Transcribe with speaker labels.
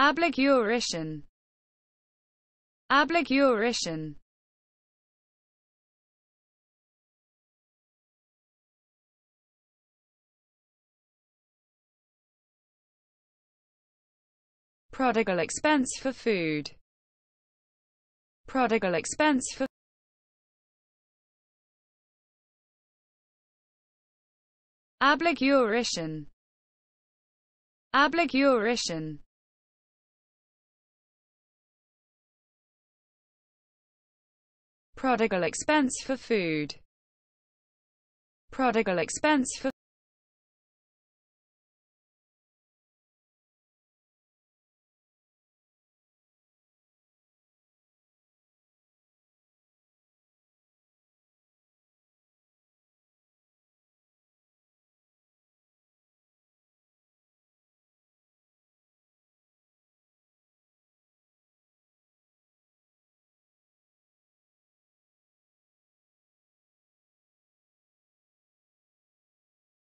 Speaker 1: Ablegurition. Ablegurition. Prodigal expense for food. Prodigal expense for Ablegurition. Ablegurition. Prodigal expense for food. Prodigal expense for